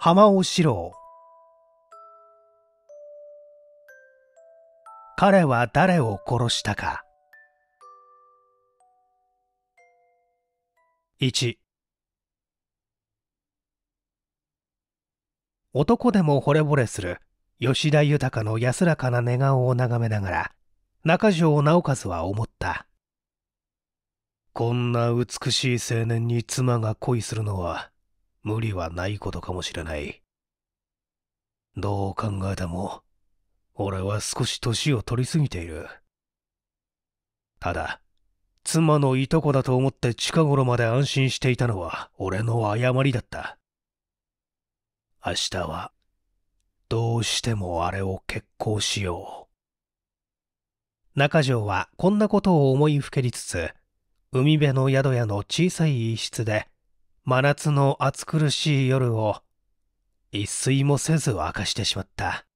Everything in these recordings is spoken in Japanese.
浜尾四郎彼は誰を殺したか1男でも惚れ惚れする吉田豊の安らかな寝顔を眺めながら中条直和は思ったこんな美しい青年に妻が恋するのは無理はないことかもしれない。どう考えても、俺は少し年を取りすぎている。ただ、妻のいとこだと思って近頃まで安心していたのは俺の誤りだった。明日は、どうしてもあれを決行しよう。中条はこんなことを思いふけりつつ、海辺の宿屋の小さい一室で真夏の暑苦しい夜を一睡もせず明かしてしまった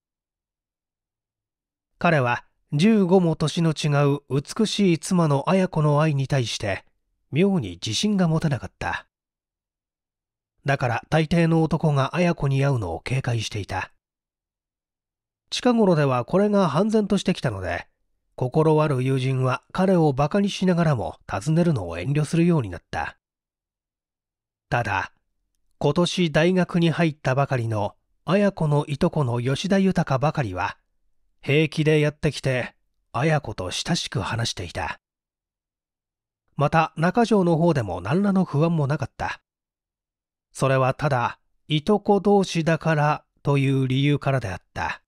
彼は15も年の違う美しい妻の綾子の愛に対して妙に自信が持てなかっただから大抵の男が綾子に会うのを警戒していた近頃ではこれが判然としてきたので心ある友人は彼を馬鹿にしながらも尋ねるのを遠慮するようになったただ、今年大学に入ったばかりの綾子のいとこの吉田豊ばかりは、平気でやってきて、綾子と親しく話していた。また、中条の方でも何らの不安もなかった。それはただ、いとこ同士だからという理由からであった。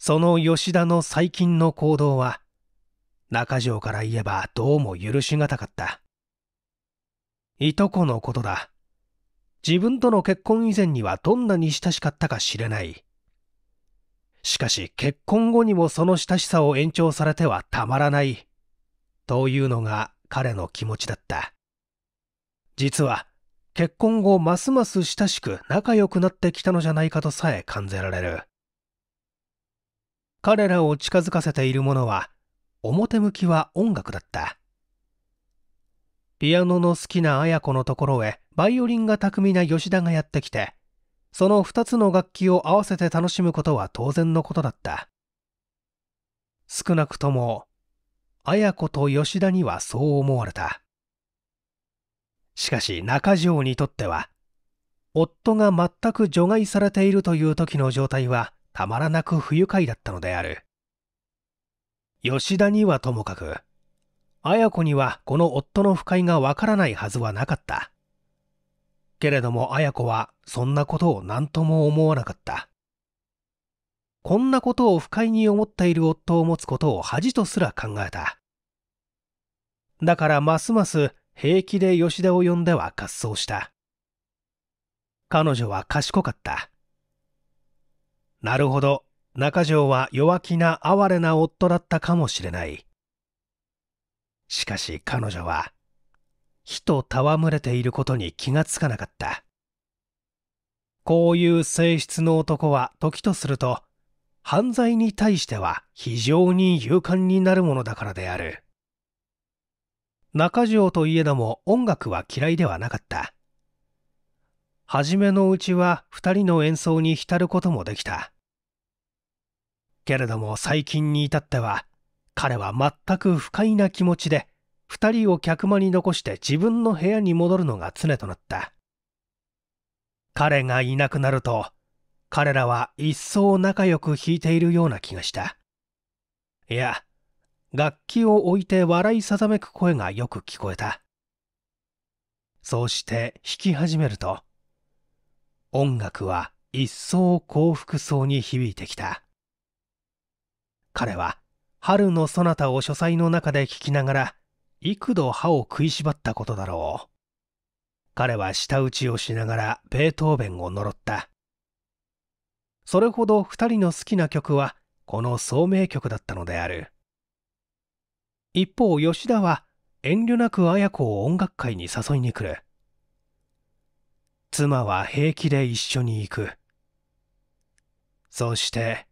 その吉田の最近の行動は、中条から言えばどうも許しがたかった。いとこのことだ。自分との結婚以前にはどんなに親しかったか知れない。しかし結婚後にもその親しさを延長されてはたまらない。というのが彼の気持ちだった。実は結婚後ますます親しく仲良くなってきたのじゃないかとさえ感じられる。彼らを近づかせているものは表向きは音楽だった。ピアノの好きな綾子のところへバイオリンが巧みな吉田がやってきて、その2つの楽器を合わせて楽しむことは当然のことだった。少なくとも、綾子と吉田にはそう思われた。しかし中条にとっては、夫が全く除外されているという時の状態はたまらなく不愉快だったのである。吉田にはともかく、綾子にはこの夫の不快がわからないはずはなかった。けれども綾子はそんなことを何とも思わなかった。こんなことを不快に思っている夫を持つことを恥とすら考えた。だからますます平気で吉田を呼んでは滑走した。彼女は賢かった。なるほど、中条は弱気な哀れな夫だったかもしれない。しかし彼女は、火と戯れていることに気がつかなかった。こういう性質の男は時とすると、犯罪に対しては非常に勇敢になるものだからである。中条といえども音楽は嫌いではなかった。初めのうちは二人の演奏に浸ることもできた。けれども最近に至っては彼は全く不快な気持ちで、二人を客間に残して自分の部屋に戻るのが常となった。彼がいなくなると、彼らは一層仲良く弾いているような気がした。いや、楽器を置いて笑いさざめく声がよく聞こえた。そうして弾き始めると、音楽は一層幸福そうに響いてきた。彼は春のそなたを書斎の中で聞きながら、幾度歯を食いしばったことだろう。彼は舌打ちをしながらベートーベンを呪った。それほど二人の好きな曲は、この聡明曲だったのである。一方、吉田は遠慮なく綾子を音楽会に誘いに来る。妻は平気で一緒に行く。そして、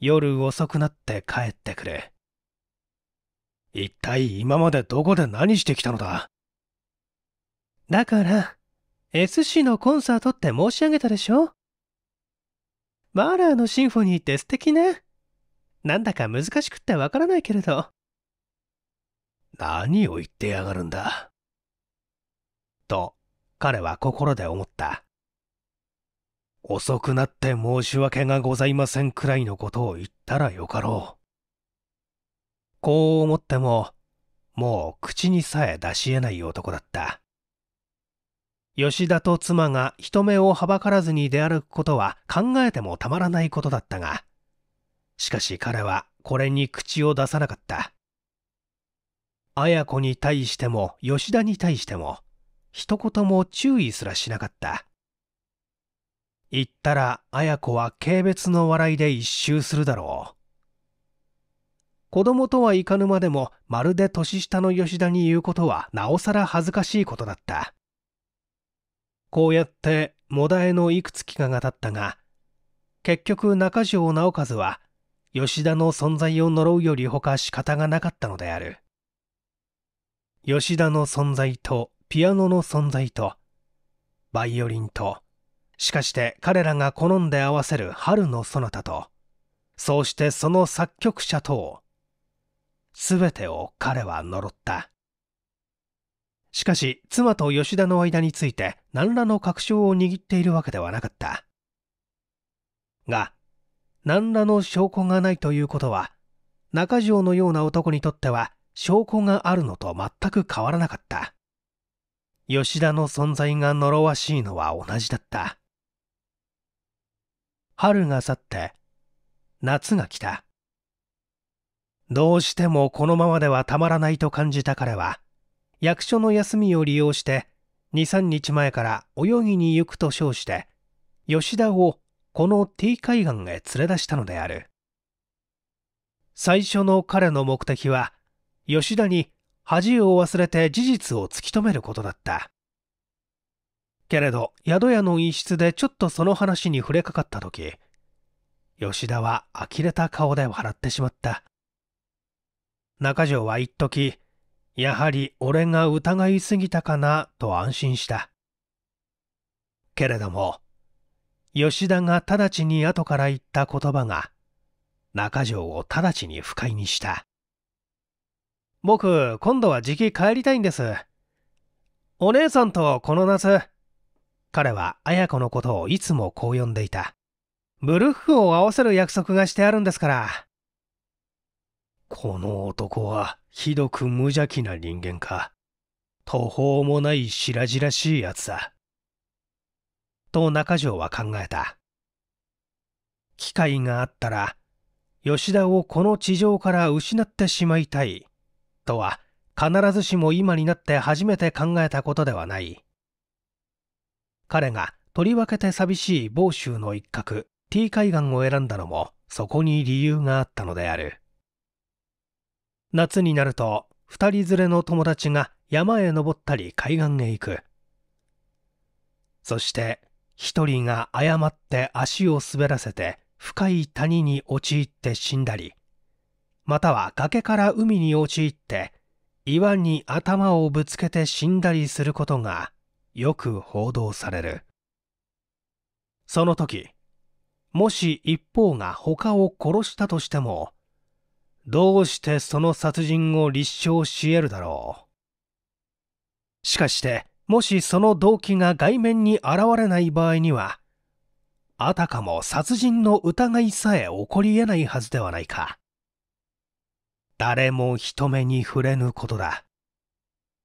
夜遅くなって帰ってくれ。一体今までどこで何してきたのだだから、S c のコンサートって申し上げたでしょマーラーのシンフォニーって素敵ね。なんだか難しくってわからないけれど。何を言ってやがるんだ。と、彼は心で思った。遅くなって申し訳がございませんくらいのことを言ったらよかろう。こう思っても、もう口にさえ出し得ない男だった。吉田と妻が人目をはばからずに出歩くことは考えてもたまらないことだったが、しかし彼はこれに口を出さなかった。綾子に対しても吉田に対しても、一言も注意すらしなかった。言ったら綾子は軽蔑の笑いで一周するだろう。子供とはいかぬまでもまるで年下の吉田に言うことはなおさら恥ずかしいことだった。こうやってもだえのいくつ期間が経ったが、結局中条直和は吉田の存在を呪うよりほか仕方がなかったのである。吉田の存在とピアノの存在と、バイオリンと、しかして彼らが好んで合わせる春のそなたと、そうしてその作曲者と、すべてを彼は呪った。しかし、妻と吉田の間について何らの確証を握っているわけではなかった。が、何らの証拠がないということは、中条のような男にとっては証拠があるのと全く変わらなかった。吉田の存在が呪わしいのは同じだった。春が去って夏が来たどうしてもこのままではたまらないと感じた彼は役所の休みを利用して23日前から泳ぎに行くと称して吉田をこの T 海岸へ連れ出したのである最初の彼の目的は吉田に恥を忘れて事実を突き止めることだったけれど、宿屋の一室でちょっとその話に触れかかった時、吉田は呆れた顔で笑ってしまった。中条は一時、やはり俺が疑いすぎたかなと安心した。けれども、吉田が直ちに後から言った言葉が、中条を直ちに不快にした。僕、今度はじき帰りたいんです。お姉さんとこの夏、彼は綾子のことをいつもこう呼んでいた。ブルッフを合わせる約束がしてあるんですから。この男はひどく無邪気な人間か。途方もない白々しいやつだ。と中条は考えた。機会があったら、吉田をこの地上から失ってしまいたい、とは必ずしも今になって初めて考えたことではない。彼がとりわけて寂しい房州の一角 T 海岸を選んだのもそこに理由があったのである夏になると2人連れの友達が山へ登ったり海岸へ行くそして1人が誤って足を滑らせて深い谷に陥って死んだりまたは崖から海に陥って岩に頭をぶつけて死んだりすることがよく報道されるその時もし一方が他を殺したとしてもどうしてその殺人を立証し得るだろうしかしてもしその動機が外面に現れない場合にはあたかも殺人の疑いさえ起こり得ないはずではないか誰も人目に触れぬことだ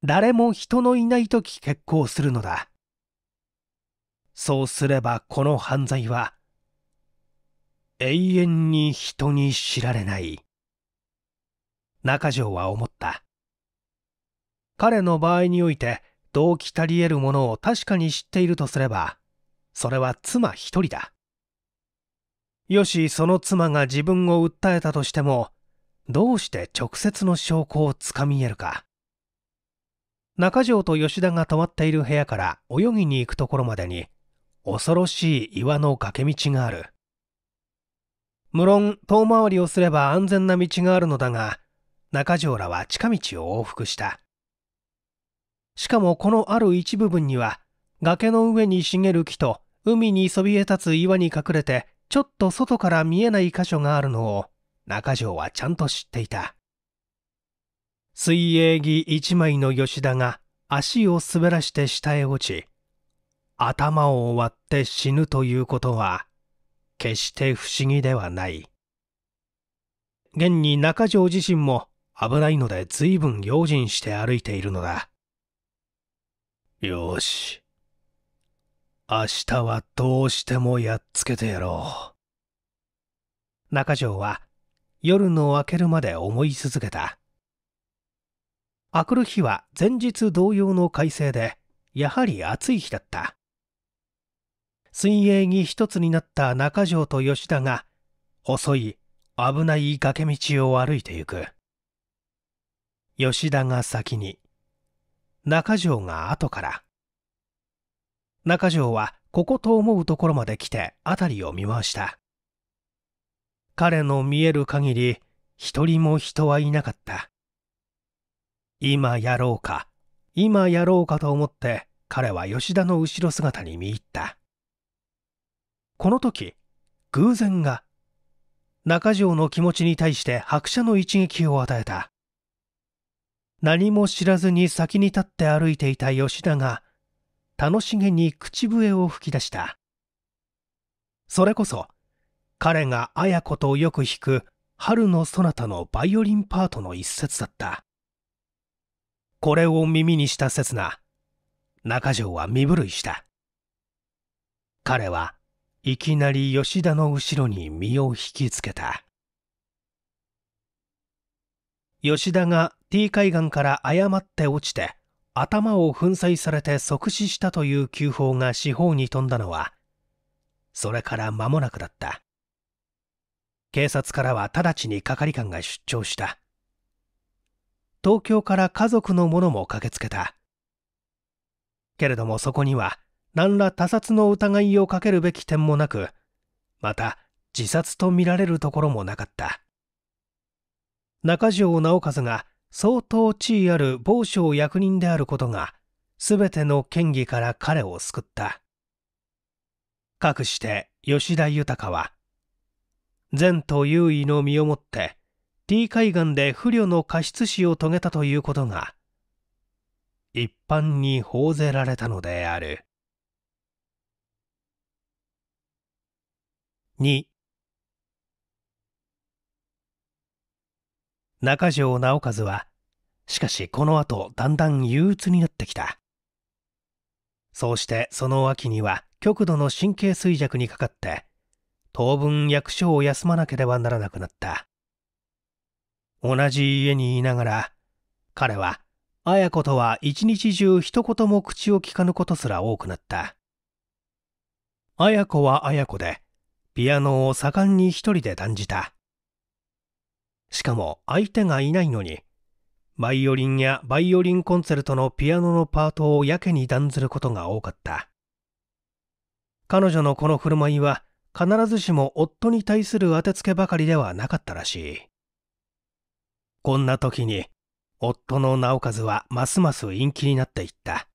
誰も人のいない時決行するのだ。そうすればこの犯罪は永遠に人に知られない。中条は思った。彼の場合において動機足り得るものを確かに知っているとすれば、それは妻一人だ。よし、その妻が自分を訴えたとしても、どうして直接の証拠をつかみ得るか。中条と吉田が泊まっている部屋から泳ぎに行くところまでに恐ろしい岩の崖道がある無論遠回りをすれば安全な道があるのだが中条らは近道を往復したしかもこのある一部分には崖の上に茂る木と海にそびえ立つ岩に隠れてちょっと外から見えない箇所があるのを中条はちゃんと知っていた水泳着一枚の吉田が足を滑らして下へ落ち、頭を割って死ぬということは、決して不思議ではない。現に中条自身も危ないので随分用心して歩いているのだ。よし。明日はどうしてもやっつけてやろう。中条は夜の明けるまで思い続けた。明くる日は前日同様の快晴で、やはり暑い日だった。水泳に一つになった中条と吉田が、細い、危ない崖道を歩いてゆく。吉田が先に、中条が後から。中条はここと思うところまで来て辺りを見回した。彼の見える限り、一人も人はいなかった。今やろうか今やろうかと思って彼は吉田の後ろ姿に見入ったこの時偶然が中条の気持ちに対して拍車の一撃を与えた何も知らずに先に立って歩いていた吉田が楽しげに口笛を吹き出したそれこそ彼が綾子とよく弾く春のソナタのバイオリンパートの一節だったこれを耳にした刹那、中条は身震いした。彼はいきなり吉田の後ろに身を引きつけた。吉田が T 海岸から誤って落ちて、頭を粉砕されて即死したという急報が四方に飛んだのは、それから間もなくだった。警察からは直ちに係官が出張した。東京から家族の者も駆けつけたけれどもそこには何ら他殺の疑いをかけるべき点もなくまた自殺とみられるところもなかった中条直和が相当地位ある某省役人であることが全ての嫌疑から彼を救ったかくして吉田豊は善と優位の身をもって T 海岸で不慮の過失死を遂げたということが一般に報ぜられたのである2中条直和はしかしこの後だんだん憂鬱になってきたそうしてその秋には極度の神経衰弱にかかって当分役所を休まなければならなくなった同じ家にいながら、彼は綾子とは一日中一言も口をきかぬことすら多くなった。綾子は綾子で、ピアノを盛んに一人で断じた。しかも相手がいないのに、バイオリンやバイオリンコンセルトのピアノのパートをやけに断ずることが多かった。彼女のこの振る舞いは必ずしも夫に対する当てつけばかりではなかったらしい。こんな時に夫の直和はますます陰気になっていった。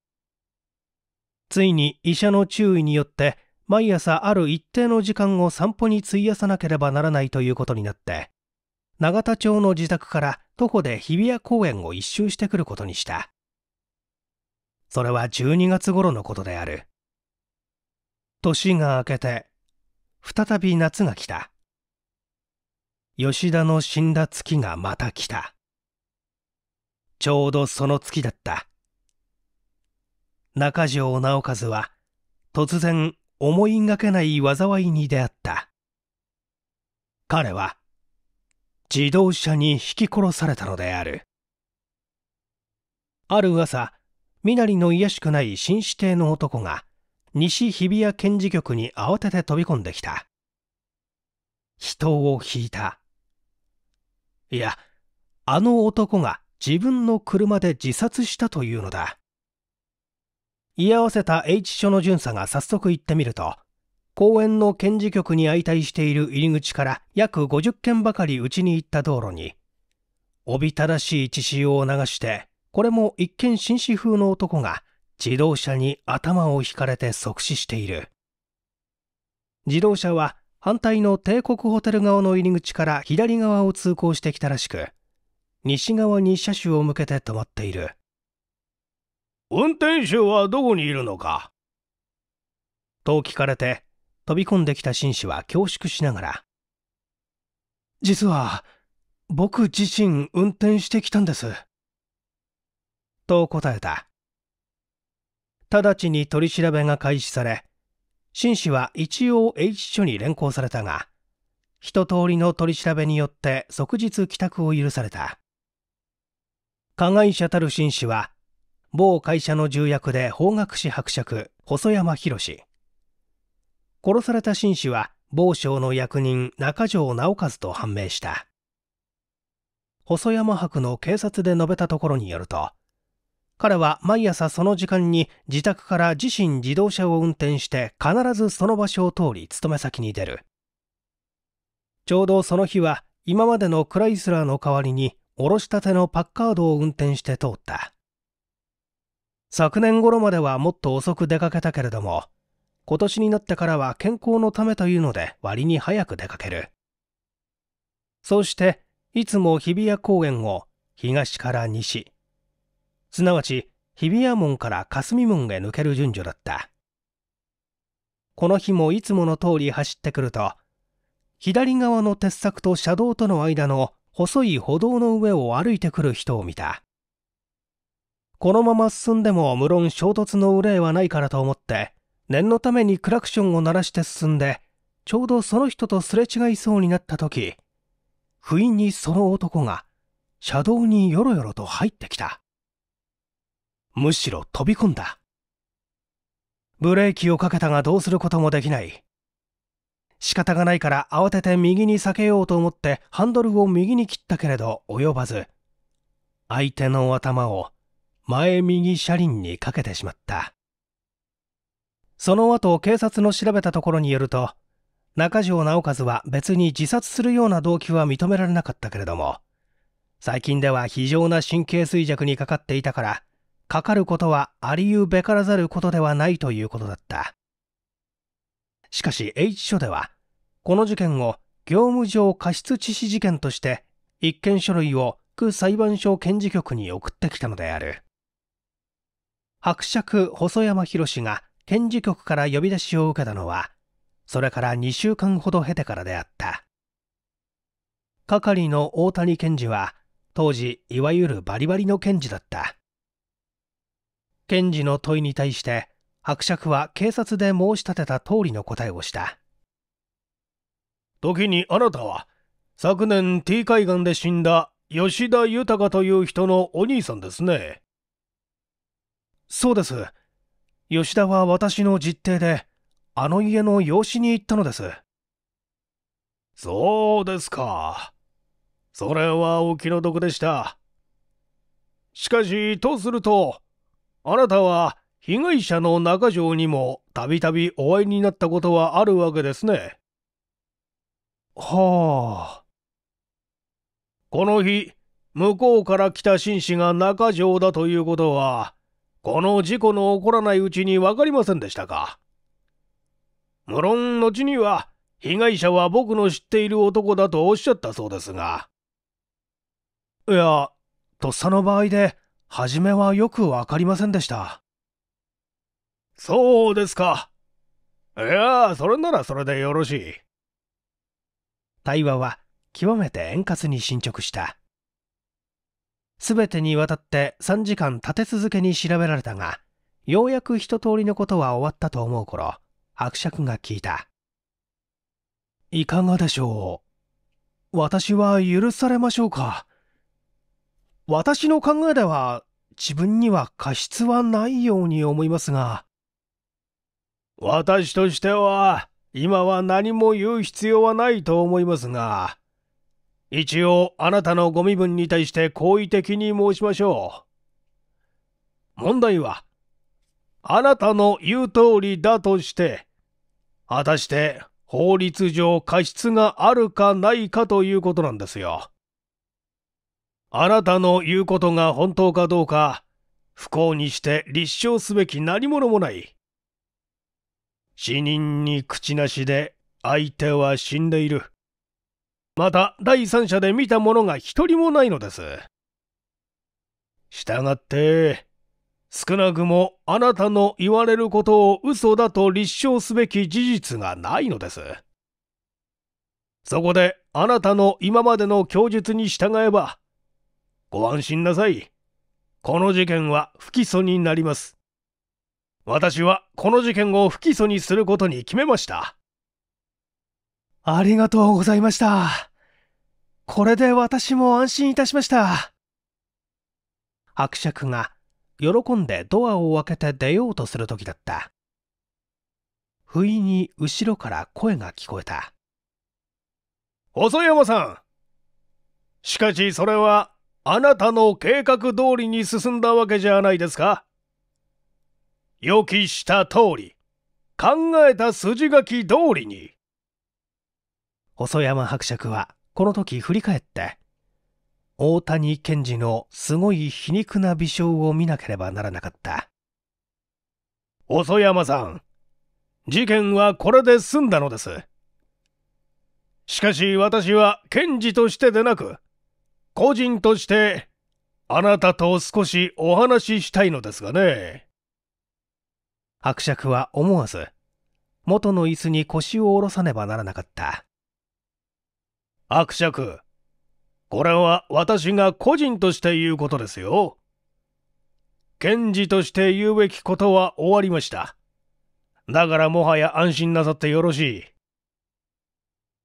ついに医者の注意によって毎朝ある一定の時間を散歩に費やさなければならないということになって永田町の自宅から徒歩で日比谷公園を一周してくることにしたそれは12月頃のことである年が明けて再び夏が来た吉田の死んだ月がまた来た。ちょうどその月だった。中条直和は突然思いがけない災いに出会った。彼は自動車に引き殺されたのである。ある朝、身なりの卑しくない紳士邸の男が西日比谷検事局に慌てて飛び込んできた。人を引いた。いや、あの男が自分の車で自殺したというのだ。居合わせた H 署の巡査が早速行ってみると、公園の検事局に相対している入り口から約50軒ばかりうちに行った道路に、おびただしい血潮を流して、これも一見紳士風の男が自動車に頭を引かれて即死している。自動車は反対の帝国ホテル側の入り口から左側を通行してきたらしく西側に車種を向けて止まっている運転手はどこにいるのかと聞かれて飛び込んできた紳士は恐縮しながら実は僕自身運転してきたんですと答えた直ちに取り調べが開始され紳士は一応 H 署に連行されたが、一通りの取り調べによって即日帰宅を許された。加害者たる紳士は、某会社の重役で法学士伯爵、細山宏殺された紳士は、某省の役人中条直和と判明した。細山伯の警察で述べたところによると、彼は毎朝その時間に自宅から自身自動車を運転して必ずその場所を通り勤め先に出る。ちょうどその日は今までのクライスラーの代わりにおろしたてのパッカードを運転して通った。昨年頃まではもっと遅く出かけたけれども、今年になってからは健康のためというので割に早く出かける。そうして、いつも日比谷公園を東から西、すなわち日比谷門から霞門へ抜ける順序だったこの日もいつもの通り走ってくると左側の鉄柵と車道との間の細い歩道の上を歩いてくる人を見たこのまま進んでも無論衝突の憂いはないからと思って念のためにクラクションを鳴らして進んでちょうどその人とすれ違いそうになった時不意にその男が車道によろよろと入ってきたむしろ飛び込んだブレーキをかけたがどうすることもできない仕方がないから慌てて右に避けようと思ってハンドルを右に切ったけれど及ばず相手の頭を前右車輪にかけてしまったその後警察の調べたところによると中条直和は別に自殺するような動機は認められなかったけれども最近では非常な神経衰弱にかかっていたからかかることはありゆうべからざることではないということだったしかし H 署ではこの事件を業務上過失致死事件として一見書類を区裁判所検事局に送ってきたのである伯爵細山宏が検事局から呼び出しを受けたのはそれから2週間ほど経てからであった係の大谷検事は当時いわゆるバリバリの検事だった検事の問いに対して伯爵は警察で申し立てた通りの答えをした時にあなたは昨年 T 海岸で死んだ吉田豊という人のお兄さんですねそうです吉田は私の実弟であの家の養子に行ったのですそうですかそれはお気の毒でしたしかしとするとあなたは被害者の中条にもたびたびお会いになったことはあるわけですね。はあ。この日、向こうから来た紳士が中条だということは、この事故の起こらないうちに分かりませんでしたか。無論、後には、被害者は僕の知っている男だとおっしゃったそうですが。いや、とっさの場合で、初めはよくわかりませんでした。そうですか。いやあ、それならそれでよろしい。対話は極めて円滑に進捗した。すべてにわたって3時間立て続けに調べられたが、ようやく一通りのことは終わったと思う頃、伯爵が聞いた。いかがでしょう私は許されましょうか私の考えでは自分には過失はないように思いますが。私としては、今は何も言う必要はないと思いますが、一応あなたのご身分に対して好意的に申しましょう。問題は、あなたの言う通りだとして、果たして法律上過失があるかないかということなんですよ。あなたの言うことが本当かどうか、不幸にして立証すべき何者もない。死人に口なしで相手は死んでいる。また第三者で見た者が一人もないのです。従って、少なくもあなたの言われることを嘘だと立証すべき事実がないのです。そこであなたの今までの供述に従えば、ご安心なさい。この事件は不起訴になります。私はこの事件を不起訴にすることに決めました。ありがとうございました。これで私も安心いたしました。伯爵が喜んでドアを開けて出ようとする時だった。不意に後ろから声が聞こえた。細山さんしかしそれはあなたの計画通りに進んだわけじゃないですか予期した通り、考えた筋書き通りに。細山伯爵はこの時振り返って、大谷賢治のすごい皮肉な微笑を見なければならなかった。細山さん、事件はこれで済んだのです。しかし私は検事としてでなく、個人としてあなたと少しお話ししたいのですがね。伯爵は思わず元の椅子に腰を下ろさねばならなかった。伯爵、これは私が個人として言うことですよ。検事として言うべきことは終わりました。だからもはや安心なさってよろしい。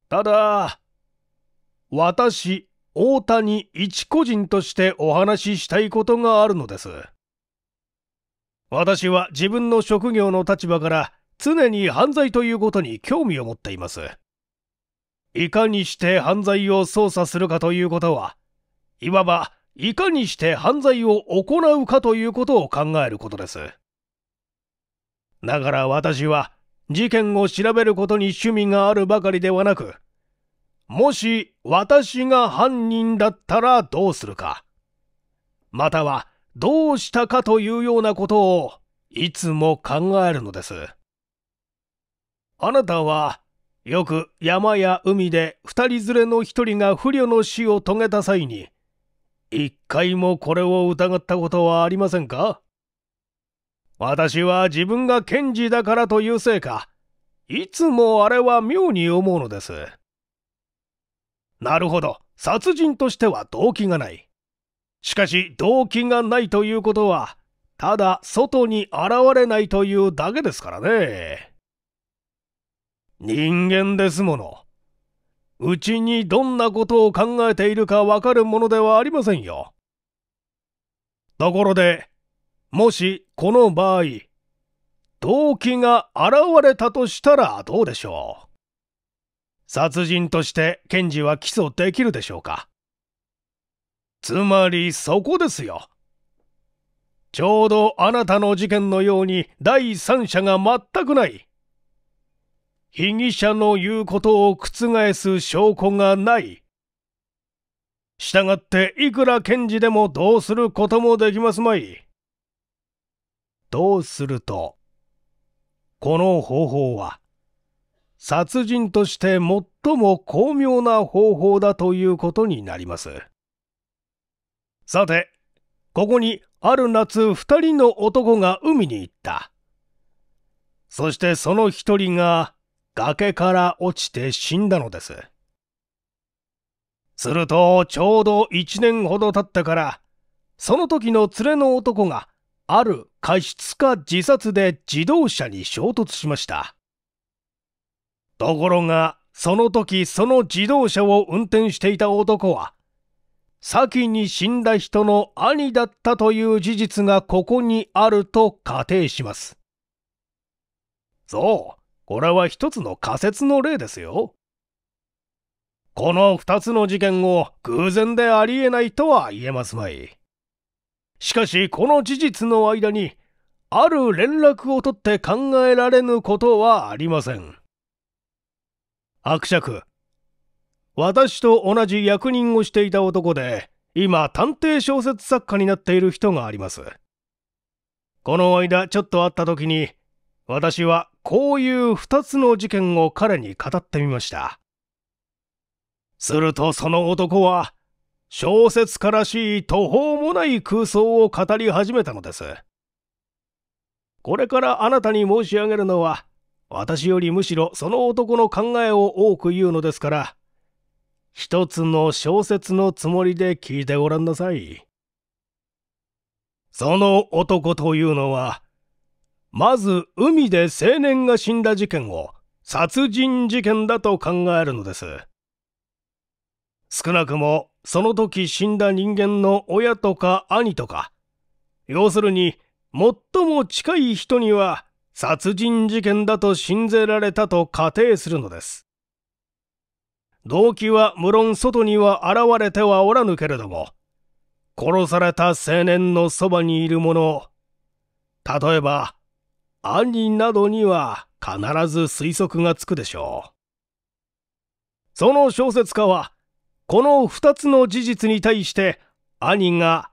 ただ、私大谷一個人としてお話ししたいことがあるのです。私は自分の職業の立場から常に犯罪ということに興味を持っています。いかにして犯罪を捜査するかということは、いわばいかにして犯罪を行うかということを考えることです。だから私は事件を調べることに趣味があるばかりではなく、もし私が犯人だったらどうするか、またはどうしたかというようなことをいつも考えるのです。あなたはよく山や海で二人連れの一人が不慮の死を遂げた際に、一回もこれを疑ったことはありませんか私は自分が検事だからというせいか、いつもあれは妙に思うのです。なるほど殺人としては動機がないしかし動機がないということはただ外に現れないというだけですからね人間ですものうちにどんなことを考えているかわかるものではありませんよところでもしこの場合動機が現れたとしたらどうでしょう殺人として検事は起訴できるでしょうかつまりそこですよ。ちょうどあなたの事件のように第三者が全くない。被疑者の言うことを覆す証拠がない。従っていくら検事でもどうすることもできますまい。どうすると、この方法は、殺人として最も巧妙な方法だということになりますさてここにある夏2人の男が海に行ったそしてその1人が崖から落ちて死んだのですするとちょうど1年ほど経ってからその時の連れの男がある過失か自殺で自動車に衝突しましたところがその時その自動車を運転していた男は先に死んだ人の兄だったという事実がここにあると仮定します。そう、これは一つの仮説の例ですよ。この二つの事件を偶然でありえないとは言えますまい。しかしこの事実の間にある連絡を取って考えられぬことはありません。伯爵私と同じ役人をしていた男で今探偵小説作家になっている人がありますこの間ちょっと会った時に私はこういう2つの事件を彼に語ってみましたするとその男は小説家らしい途方もない空想を語り始めたのですこれからあなたに申し上げるのは私よりむしろその男の考えを多く言うのですから、一つの小説のつもりで聞いてごらんなさい。その男というのは、まず海で青年が死んだ事件を殺人事件だと考えるのです。少なくもその時死んだ人間の親とか兄とか、要するに最も近い人には殺人事件だと信ぜられたと仮定するのです。動機は無論外には現れてはおらぬけれども、殺された青年のそばにいる者、例えば、兄などには必ず推測がつくでしょう。その小説家は、この二つの事実に対して、兄が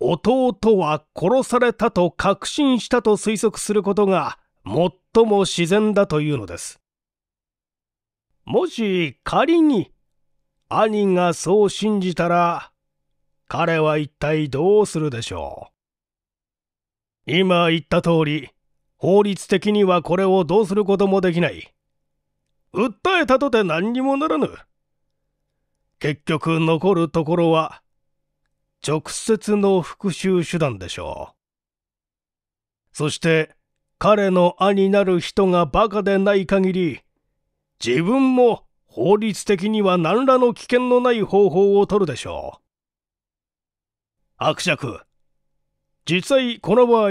弟は殺されたと確信したと推測することが最も自然だというのです。もし仮に兄がそう信じたら彼は一体どうするでしょう今言った通り法律的にはこれをどうすることもできない。訴えたとて何にもならぬ。結局残るところは直接の復讐手段でしょう。そして彼の兄になる人がバカでない限り、自分も法律的には何らの危険のない方法を取るでしょう。伯爵、実際この場合、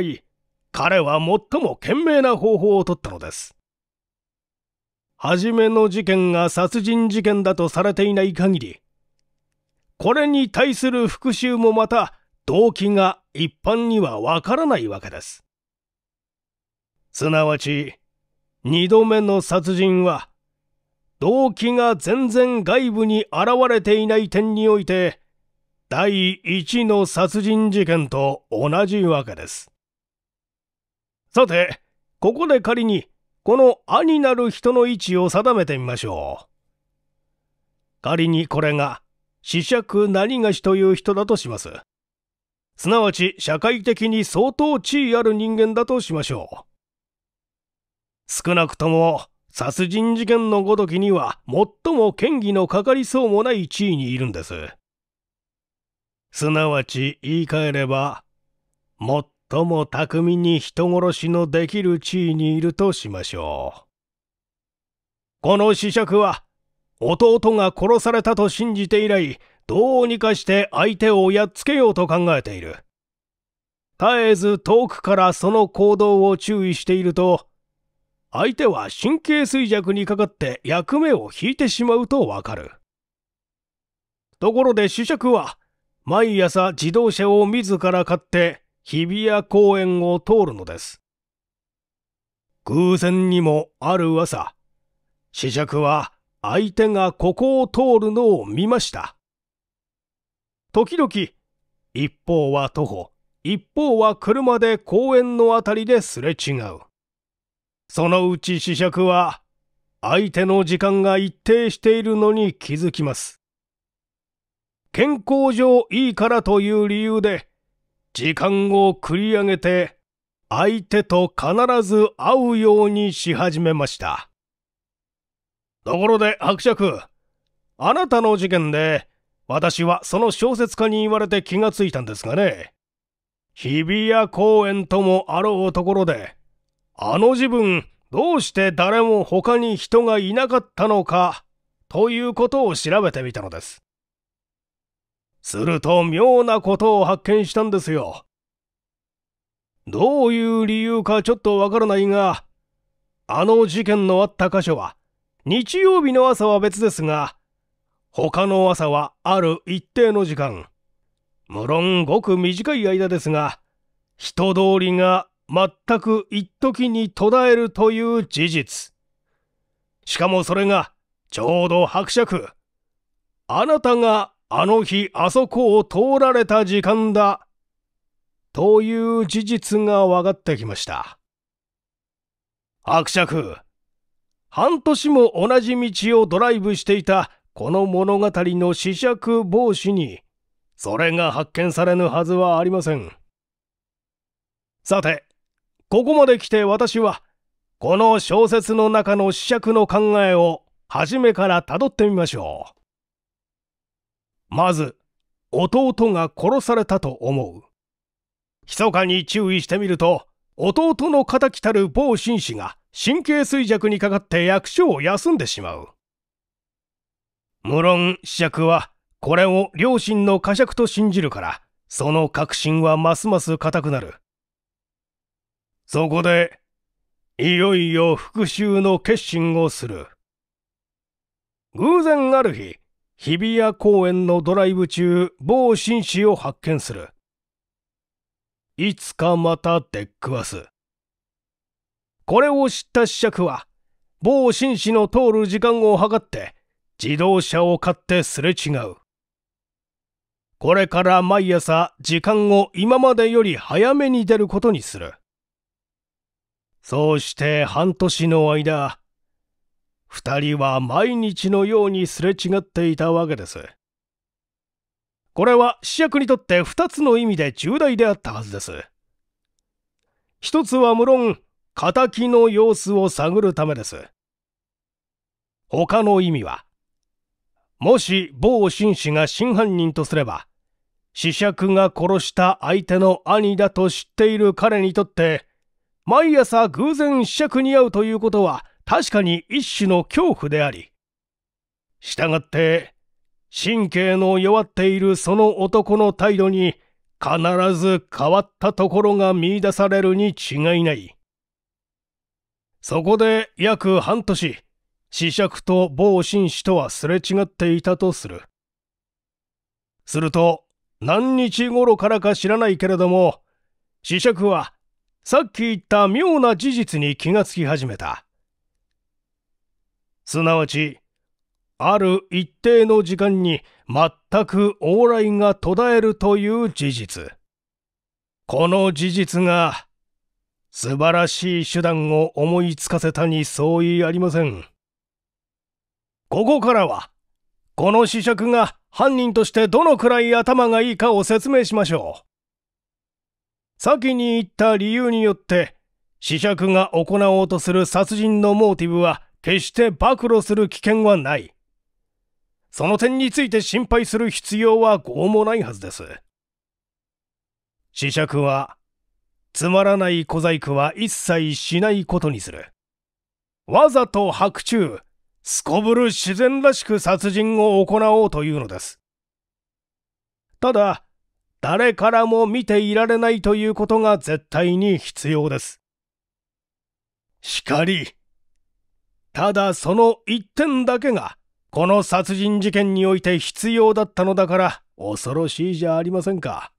彼は最も賢明な方法を取ったのです。初めの事件が殺人事件だとされていない限り、これに対する復讐もまた動機が一般にはわからないわけです。すなわち、二度目の殺人は、動機が全然外部に現れていない点において、第一の殺人事件と同じわけです。さて、ここで仮に、この「兄になる人の位置を定めてみましょう。仮にこれが子爵何がしという人だとします。すなわち、社会的に相当地位ある人間だとしましょう。少なくとも、殺人事件のごときには、最も嫌疑のかかりそうもない地位にいるんです。すなわち、言い換えれば、最も巧みに人殺しのできる地位にいるとしましょう。この子爵は弟が殺されたと信じて以来、どうにかして相手をやっつけようと考えている。絶えず遠くからその行動を注意していると、相手は神経衰弱にかかって役目を引いてしまうとわかる。ところで主爵は、毎朝自動車を自ら買って日比谷公園を通るのです。偶然にもある朝、主爵は相手がここを通るのを見ました。時々、一方は徒歩、一方は車で公園のあたりですれ違う。そのうち子爵は、相手の時間が一定しているのに気づきます。健康上いいからという理由で、時間を繰り上げて、相手と必ず会うようにし始めました。ところで伯爵あなたの事件で私はその小説家に言われて気がついたんですがね日比谷公園ともあろうところであの時分どうして誰も他に人がいなかったのかということを調べてみたのですすると妙なことを発見したんですよどういう理由かちょっとわからないがあの事件のあった箇所は日曜日の朝は別ですが、他の朝はある一定の時間、無論ごく短い間ですが、人通りが全く一時に途絶えるという事実。しかもそれがちょうど伯爵。あなたがあの日あそこを通られた時間だ。という事実が分かってきました。伯爵。半年も同じ道をドライブしていたこの物語の試釈防止に、それが発見されぬはずはありません。さて、ここまで来て私は、この小説の中の試釈の考えを初めから辿ってみましょう。まず、弟が殺されたと思う。密かに注意してみると、弟の敵たる某紳士が、神経衰弱にかかって役所を休んでしまう。無論、子爵は、これを両親の呵責と信じるから、その確信はますます固くなる。そこで、いよいよ復讐の決心をする。偶然ある日、日比谷公園のドライブ中、某紳士を発見する。いつかまた出っくわす。これを知った子爵は、某紳士の通る時間を計って、自動車を買ってすれ違う。これから毎朝時間を今までより早めに出ることにする。そうして半年の間、二人は毎日のようにすれ違っていたわけです。これは試薬にとって二つの意味で重大であったはずです。一つは無論、敵の様子を探るためです。他の意味は、もし某紳士が真犯人とすれば、死者が殺した相手の兄だと知っている彼にとって、毎朝偶然死者に会うということは確かに一種の恐怖であり、したがって、神経の弱っているその男の態度に必ず変わったところが見出されるに違いない。そこで約半年、子爵と某紳士とはすれ違っていたとする。すると、何日頃からか知らないけれども、子爵は、さっき言った妙な事実に気がつき始めた。すなわち、ある一定の時間に全く往来が途絶えるという事実。この事実が素晴らしい手段を思いつかせたに相違ありません。ここからは、この試食が犯人としてどのくらい頭がいいかを説明しましょう。先に言った理由によって、試釈が行おうとする殺人のモーティブは決して暴露する危険はない。その点について心配する必要はうもないはずです。試釈はつまらない小細工は一切しないことにする。わざと白昼、すこぶる自然らしく殺人を行おうというのです。ただ、誰からも見ていられないということが絶対に必要です。しかり、ただその一点だけが、この殺人事件において必要だったのだから、恐ろしいじゃありませんか。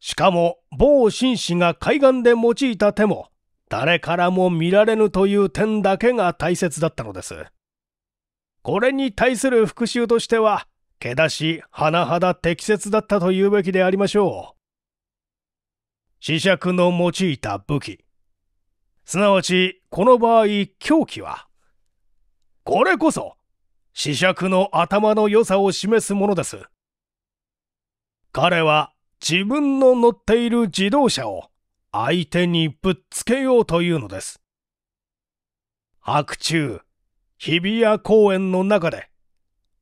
しかも某紳士が海岸で用いた手も誰からも見られぬという点だけが大切だったのです。これに対する復讐としては、けだし、甚だ適切だったと言うべきでありましょう。磁石の用いた武器。すなわち、この場合、凶器は、これこそ、試釈の頭の良さを示すものです。彼は自分の乗っている自動車を相手にぶっつけようというのです。白昼、日比谷公園の中で、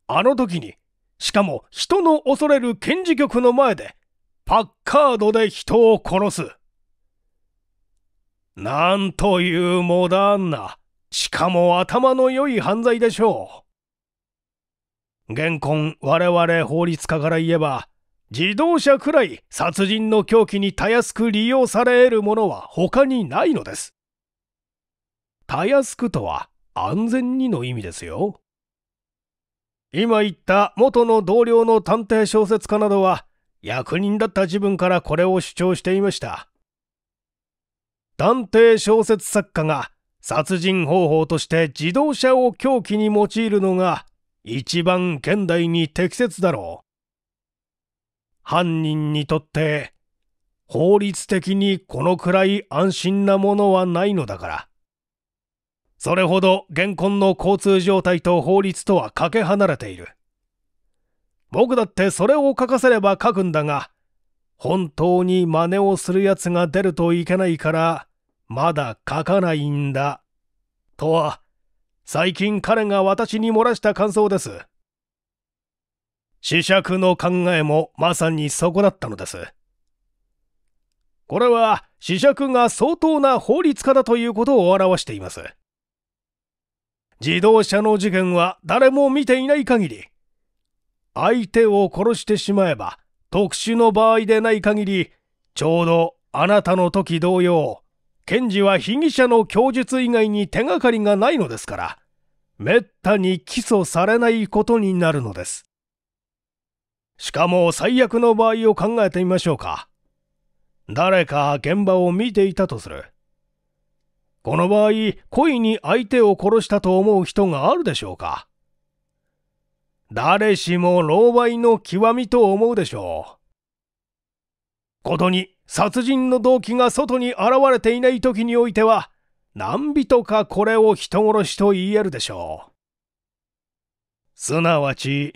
あの時に、しかも人の恐れる検事局の前で、パッカードで人を殺す。なんというモダンな、しかも頭の良い犯罪でしょう。現今我々法律家から言えば、自動車くらい殺人の凶器にたやすく利用され得るものは他にないのです。たやすくとは安全にの意味ですよ。今言った元の同僚の探偵小説家などは役人だった自分からこれを主張していました。探偵小説作家が殺人方法として自動車を凶器に用いるのが一番現代に適切だろう。犯人にとって法律的にこのくらい安心なものはないのだから。それほど現今の交通状態と法律とはかけ離れている。僕だってそれを書かせれば書くんだが、本当に真似をする奴が出るといけないから、まだ書かないんだ。とは、最近彼が私に漏らした感想です。子爵の考えもまさにそこだったのです。これは子爵が相当な法律家だということを表しています。自動車の事件は誰も見ていない限り、相手を殺してしまえば特殊の場合でない限り、ちょうどあなたの時同様、検事は被疑者の供述以外に手がかりがないのですから、めったに起訴されないことになるのです。しかも最悪の場合を考えてみましょうか。誰か現場を見ていたとする。この場合、故意に相手を殺したと思う人があるでしょうか。誰しも狼狽の極みと思うでしょう。ことに、殺人の動機が外に現れていない時においては、何人かこれを人殺しと言えるでしょう。すなわち、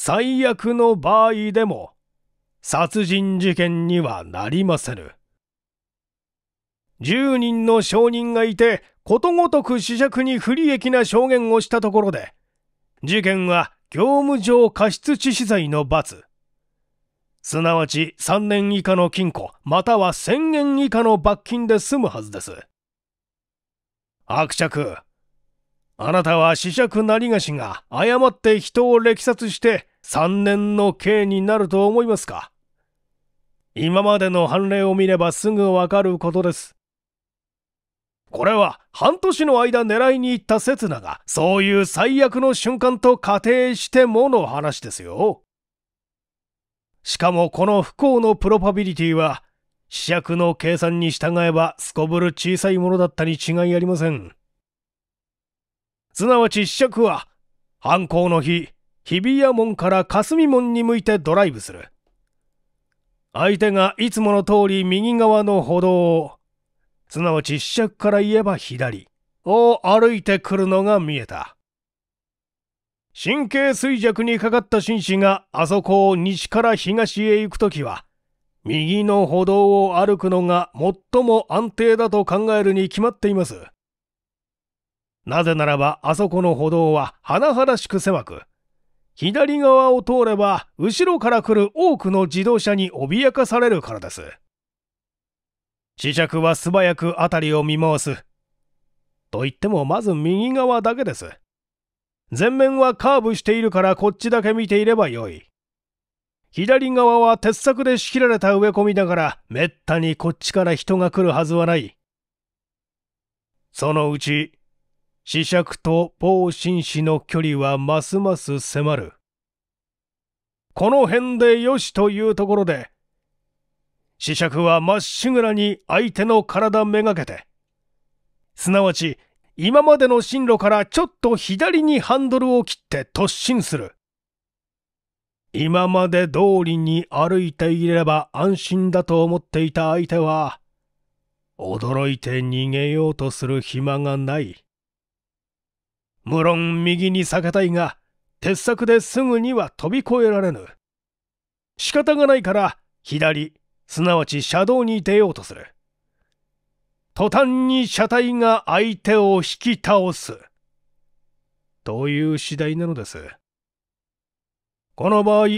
最悪の場合でも殺人事件にはなりませぬ。10人の証人がいてことごとく死者に不利益な証言をしたところで事件は業務上過失致死罪の罰すなわち3年以下の禁錮または1000円以下の罰金で済むはずです。伯爵あなたは死なりがしが誤って人を歴殺して3年の刑になると思いますか今までの判例を見ればすぐわかることです。これは半年の間狙いに行った刹那がそういう最悪の瞬間と仮定してもの話ですよ。しかもこの不幸のプロパビリティは試着の計算に従えばすこぶる小さいものだったに違いありません。すなわち試着は、犯行の日、日比谷門から霞門に向いてドライブする。相手がいつもの通り右側の歩道を、すなわち試着から言えば左を歩いてくるのが見えた。神経衰弱にかかった紳士があそこを西から東へ行くときは、右の歩道を歩くのが最も安定だと考えるに決まっています。なぜならばあそこの歩道は甚だしく狭く、左側を通れば後ろから来る多くの自動車に脅かされるからです。試着は素早く辺りを見回す。と言ってもまず右側だけです。前面はカーブしているからこっちだけ見ていればよい。左側は鉄柵で仕切られた植え込みだからめったにこっちから人が来るはずはない。そのうち磁石と防紳士の距離はますます迫る。この辺でよしというところで、磁石はまっしぐらに相手の体めがけて、すなわち今までの進路からちょっと左にハンドルを切って突進する。今まで通りに歩いていれば安心だと思っていた相手は、驚いて逃げようとする暇がない。無論右に避けたいが、鉄柵ですぐには飛び越えられぬ。仕方がないから左、すなわち車道に出ようとする。途端に車体が相手を引き倒す。という次第なのです。この場合、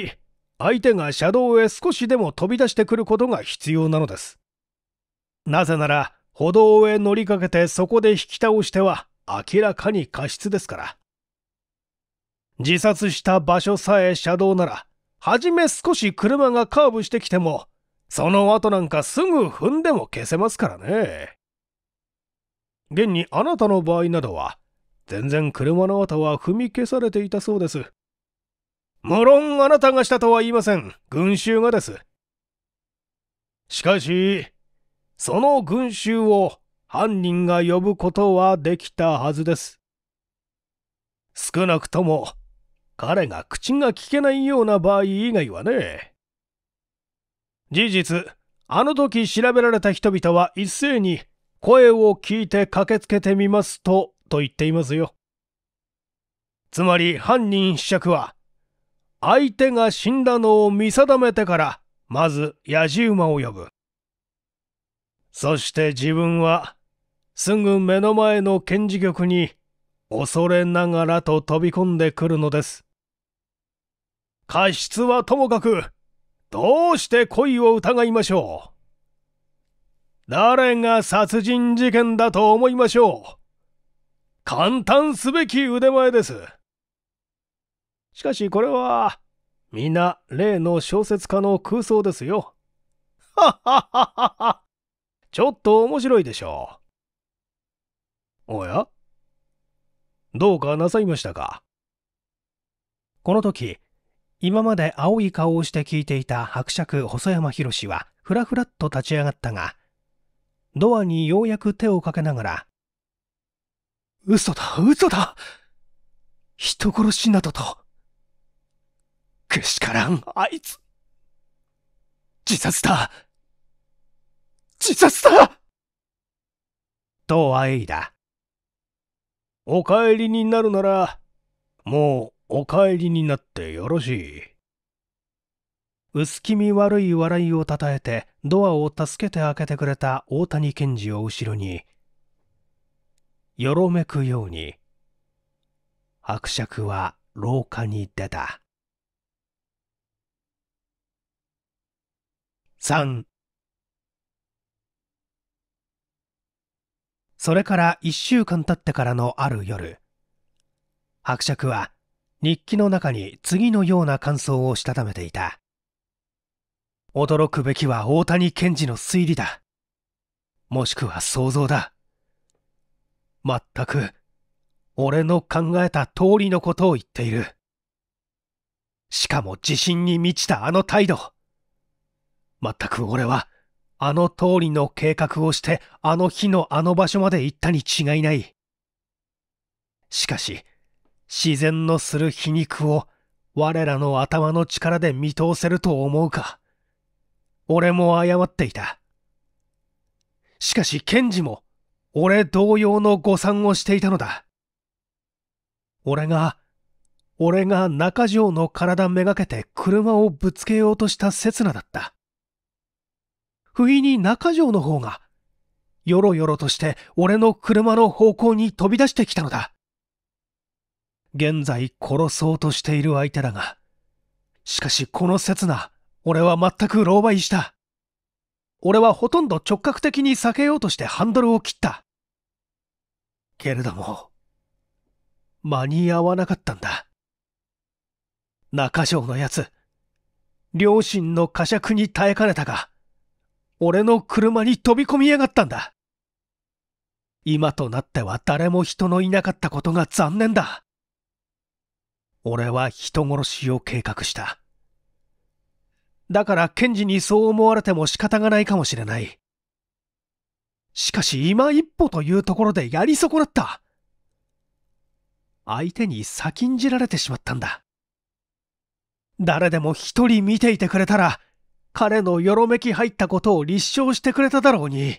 相手が車道へ少しでも飛び出してくることが必要なのです。なぜなら、歩道へ乗りかけてそこで引き倒しては、明らかに過失ですから。自殺した場所さえ車道なら、はじめ少し車がカーブしてきても、その後なんかすぐ踏んでも消せますからね。現にあなたの場合などは、全然車の後は踏み消されていたそうです。無論あなたがしたとは言いません。群衆がです。しかし、その群衆を犯人が呼ぶことはできたはずです。少なくとも、彼が口が聞けないような場合以外はね。事実、あの時調べられた人々は一斉に声を聞いて駆けつけてみますと、と言っていますよ。つまり犯人試着は、相手が死んだのを見定めてから、まず野じ馬を呼ぶ。そして自分はすぐ目の前の検事局に恐れながらと飛び込んでくるのです。過失はともかく、どうして恋を疑いましょう誰が殺人事件だと思いましょう簡単すべき腕前です。しかしこれは、皆例の小説家の空想ですよ。ははははちょっと面白いでしょう。おやどうかなさいましたかこの時、今まで青い顔をして聞いていた伯爵細山宏はふらふらっと立ち上がったが、ドアにようやく手をかけながら、嘘だ、嘘だ人殺しなどと。くしからん、あいつ。自殺だ自殺だとあえいだ。お帰りになるなら、もうお帰りになってよろしい。薄気味悪い笑いをたたえてドアを助けて開けてくれた大谷健二を後ろに、よろめくように、伯爵は廊下に出た。3それから一週間経ってからのある夜、伯爵は日記の中に次のような感想をしたためていた。驚くべきは大谷賢治の推理だ。もしくは想像だ。まったく、俺の考えた通りのことを言っている。しかも自信に満ちたあの態度。まったく俺は、あの通りの計画をして、あの日のあの場所まで行ったに違いない。しかし、自然のする皮肉を我らの頭の力で見通せると思うか。俺も謝っていた。しかし、ケンジも、俺同様の誤算をしていたのだ。俺が、俺が中条の体めがけて車をぶつけようとした刹那だった。不意に中条の方が、よろよろとして俺の車の方向に飛び出してきたのだ。現在殺そうとしている相手だが、しかしこの刹那、俺は全く狼狽した。俺はほとんど直角的に避けようとしてハンドルを切った。けれども、間に合わなかったんだ。中条のやつ、両親の呵責に耐えかねたが、俺の車に飛び込みやがったんだ。今となっては誰も人のいなかったことが残念だ。俺は人殺しを計画した。だから検事にそう思われても仕方がないかもしれない。しかし今一歩というところでやり損なった。相手に先んじられてしまったんだ。誰でも一人見ていてくれたら、彼のよろめき入ったことを立証してくれただろうに。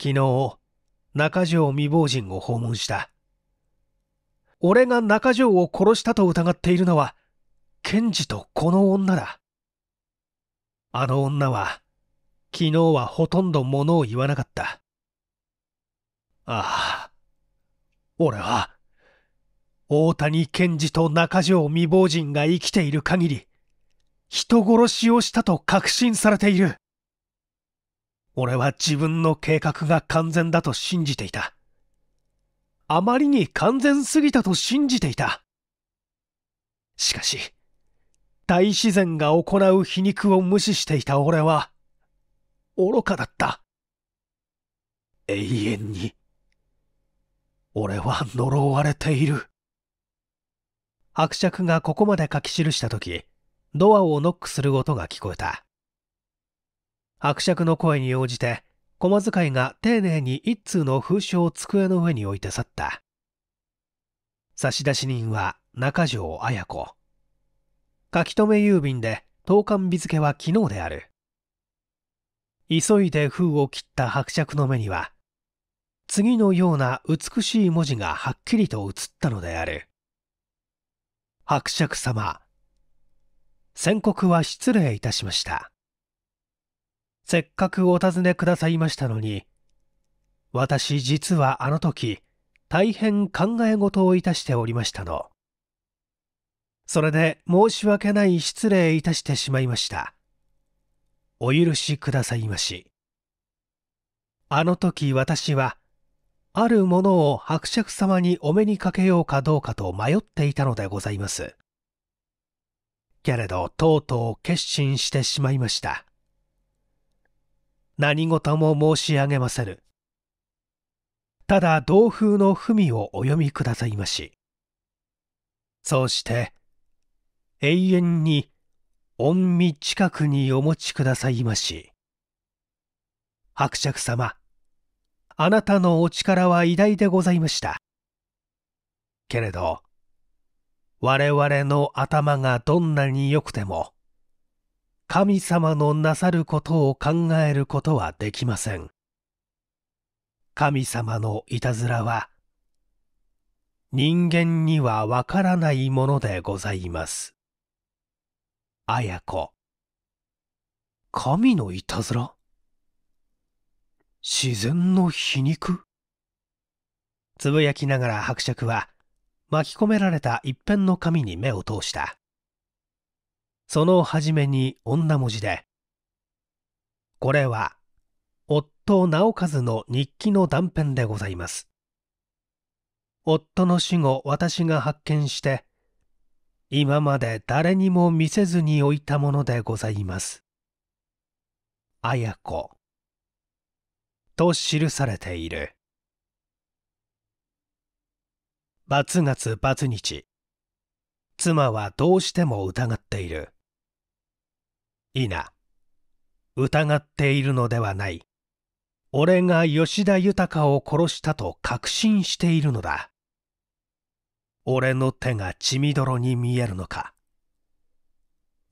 昨日、中条未亡人を訪問した。俺が中条を殺したと疑っているのは、検事とこの女だ。あの女は、昨日はほとんど物を言わなかった。ああ、俺は、大谷ンジと中条未亡人が生きている限り、人殺しをしたと確信されている。俺は自分の計画が完全だと信じていた。あまりに完全すぎたと信じていた。しかし、大自然が行う皮肉を無視していた俺は、愚かだった。永遠に、俺は呪われている。伯爵がここまで書き記したとき、ドアをノックする音が聞こえた伯爵の声に応じて駒使いが丁寧に一通の封書を机の上に置いて去った差出人は中条綾子書き留め郵便で投函日付は昨日である急いで封を切った伯爵の目には次のような美しい文字がはっきりと映ったのである伯爵様宣告は失礼いたしました。せっかくお尋ねくださいましたのに、私実はあの時、大変考え事をいたしておりましたの。それで申し訳ない失礼いたしてしまいました。お許しくださいまし。あの時私は、あるものを伯爵様にお目にかけようかどうかと迷っていたのでございます。けれどとうとう決心してしまいました何事も申し上げませるただ同風の文をお読みくださいましそうして永遠に御身近くにお持ちくださいまし伯爵様あなたのお力は偉大でございましたけれど我々の頭がどんなに良くても、神様のなさることを考えることはできません。神様のいたずらは、人間にはわからないものでございます。あやこ。神のいたずら自然の皮肉つぶやきながら伯爵は、巻き込められた一辺の紙に目を通した。その初めに女文字で、これは夫直和の日記の断片でございます。夫の死後私が発見して、今まで誰にも見せずに置いたものでございます。綾子と記されている。バツ月バツ日。妻はどうしても疑っている。いいな。疑っているのではない。俺が吉田豊を殺したと確信しているのだ。俺の手が血みどろに見えるのか。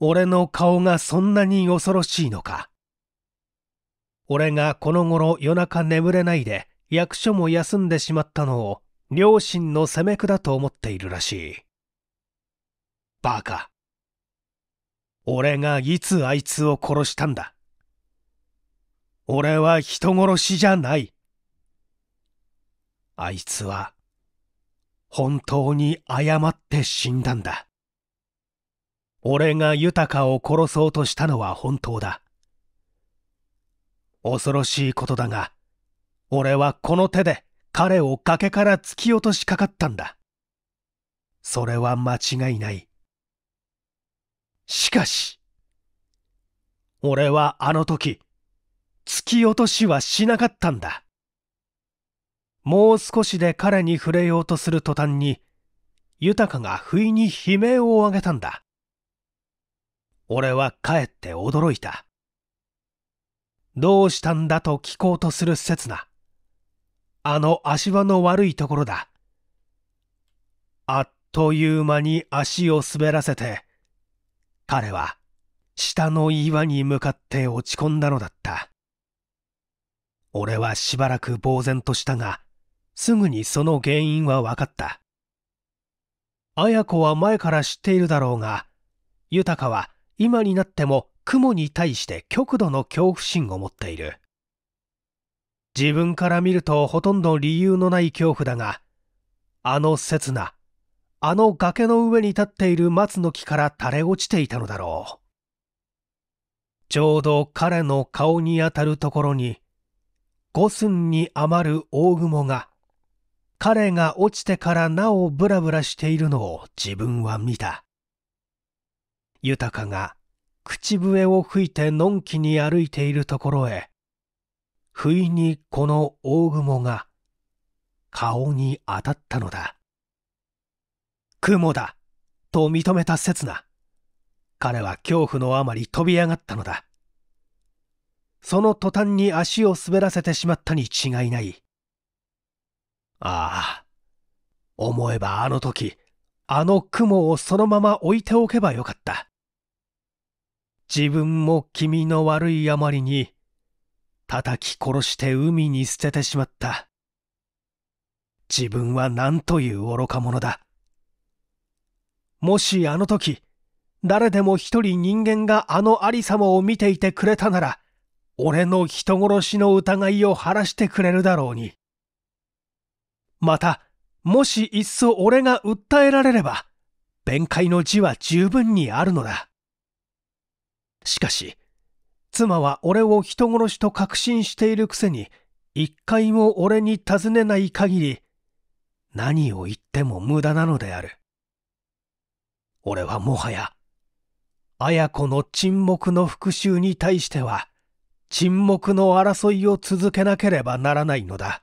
俺の顔がそんなに恐ろしいのか。俺がこの頃夜中眠れないで役所も休んでしまったのを両親の責め苦だと思っているらしい。バカ。俺がいつあいつを殺したんだ。俺は人殺しじゃない。あいつは、本当に謝って死んだんだ。俺が豊を殺そうとしたのは本当だ。恐ろしいことだが、俺はこの手で、彼を崖から突き落としかかったんだ。それは間違いない。しかし、俺はあの時、突き落としはしなかったんだ。もう少しで彼に触れようとする途端に、豊が不意に悲鳴を上げたんだ。俺は帰って驚いた。どうしたんだと聞こうとする刹那。あの足場の悪いところだ。あっという間に足を滑らせて、彼は下の岩に向かって落ち込んだのだった。俺はしばらく呆然としたが、すぐにその原因は分かった。綾子は前から知っているだろうが、豊は今になっても雲に対して極度の恐怖心を持っている。自分から見るとほとんど理由のない恐怖だが、あの刹那、あの崖の上に立っている松の木から垂れ落ちていたのだろう。ちょうど彼の顔に当たるところに、五寸に余る大雲が、彼が落ちてからなおブラブラしているのを自分は見た。豊かが口笛を吹いてのんきに歩いているところへ、不意にこの大雲が顔に当たったのだ。雲だと認めた刹那、彼は恐怖のあまり飛び上がったのだ。その途端に足を滑らせてしまったに違いない。ああ、思えばあの時、あの雲をそのまま置いておけばよかった。自分も気味の悪いあまりに叩き殺して海に捨ててしまった。自分は何という愚か者だ。もしあの時、誰でも一人人間があのありさまを見ていてくれたなら、俺の人殺しの疑いを晴らしてくれるだろうに。また、もしいっそ俺が訴えられれば、弁解の字は十分にあるのだ。しかし、妻は俺を人殺しと確信しているくせに、一回も俺に尋ねない限り、何を言っても無駄なのである。俺はもはや、綾子の沈黙の復讐に対しては、沈黙の争いを続けなければならないのだ。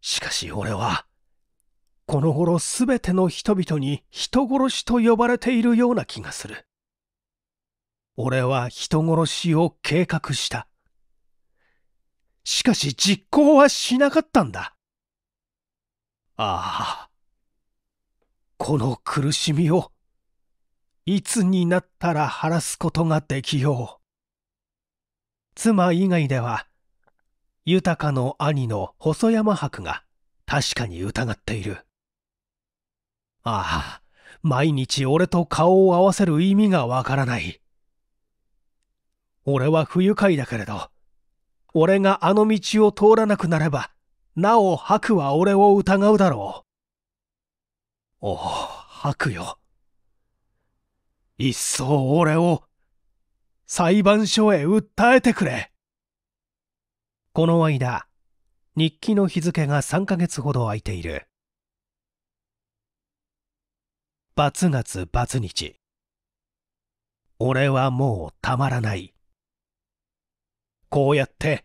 しかし俺は、この頃すべての人々に人殺しと呼ばれているような気がする。俺は人殺しを計画した。しかし実行はしなかったんだ。ああ、この苦しみを、いつになったら晴らすことができよう。妻以外では、豊かの兄の細山伯が確かに疑っている。ああ、毎日俺と顔を合わせる意味がわからない。俺は不愉快だけれど、俺があの道を通らなくなれば、なお白は俺を疑うだろう。おお、白よ。いっそ俺を、裁判所へ訴えてくれ。この間、日記の日付が3ヶ月ほど空いている。×月罰日。俺はもうたまらない。こうやって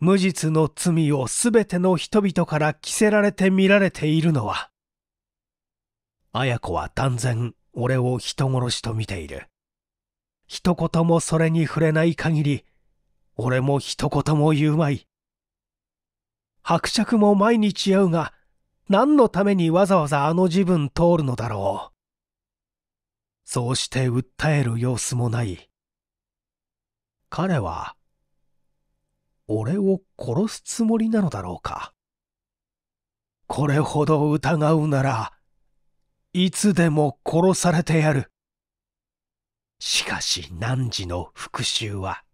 無実の罪を全ての人々から着せられて見られているのは、綾子は断然俺を人殺しと見ている。一言もそれに触れない限り、俺も一言も言うまい。伯爵も毎日会うが、何のためにわざわざあの自分通るのだろう。そうして訴える様子もない。彼は俺を殺すつもりなのだろうか。これほど疑うなら、いつでも殺されてやる。しかし汝の復讐は、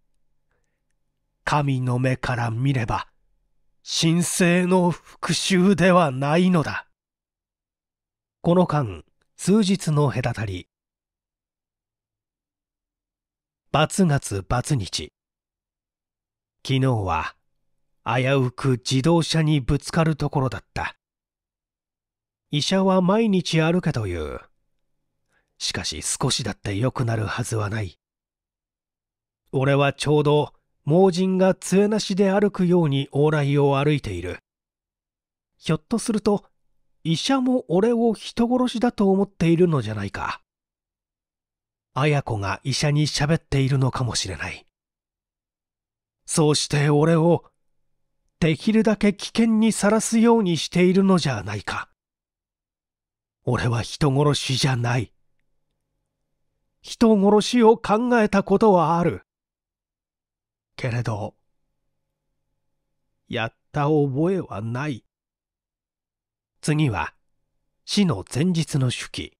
神の目から見れば、神聖の復讐ではないのだ。この間、数日の隔たり、罰月罰日、昨日は危うく自動車にぶつかるところだった医者は毎日歩けというしかし少しだって良くなるはずはない俺はちょうど盲人が杖なしで歩くように往来を歩いているひょっとすると医者も俺を人殺しだと思っているのじゃないか綾子が医者に喋っているのかもしれないそうして俺を、できるだけ危険にさらすようにしているのじゃないか。俺は人殺しじゃない。人殺しを考えたことはある。けれど、やった覚えはない。次は、死の前日の手記。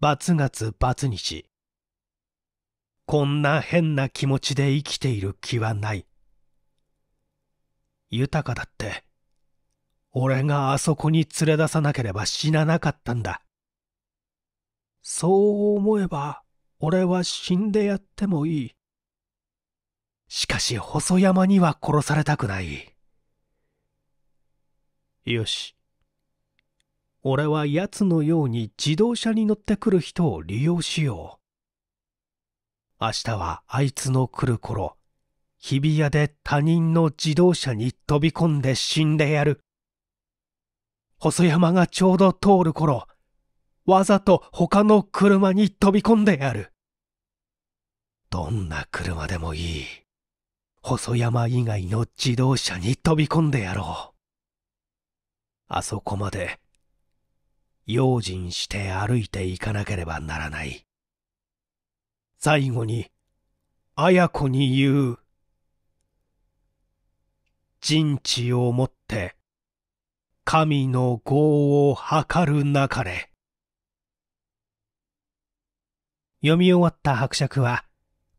罰月罰日。こんな変な気持ちで生きている気はない。豊かだって、俺があそこに連れ出さなければ死ななかったんだ。そう思えば、俺は死んでやってもいい。しかし、細山には殺されたくない。よし。俺は奴のように自動車に乗ってくる人を利用しよう。明日はあいつの来る頃、日比谷で他人の自動車に飛び込んで死んでやる。細山がちょうど通る頃、わざと他の車に飛び込んでやる。どんな車でもいい。細山以外の自動車に飛び込んでやろう。あそこまで用心して歩いていかなければならない。最後に、綾子に言う。人知をもって、神の業を図るなかれ。読み終わった伯爵は、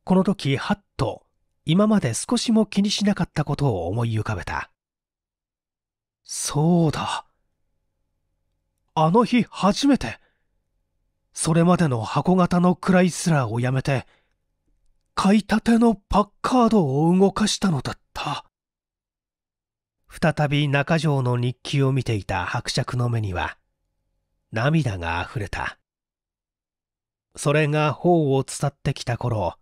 この時はっと今まで少しも気にしなかったことを思い浮かべた。そうだ。あの日初めてそれまでの箱型のクライスラーをやめて、買いたてのパッカードを動かしたのだった。再び中条の日記を見ていた伯爵の目には、涙が溢れた。それが頬を伝ってきた頃、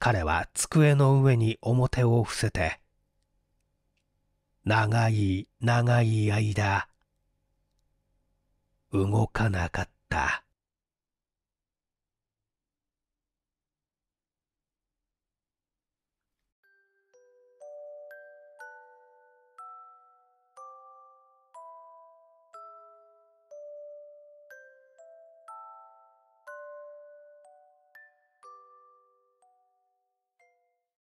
彼は机の上に表を伏せて、長い長い間、動かなかった。った。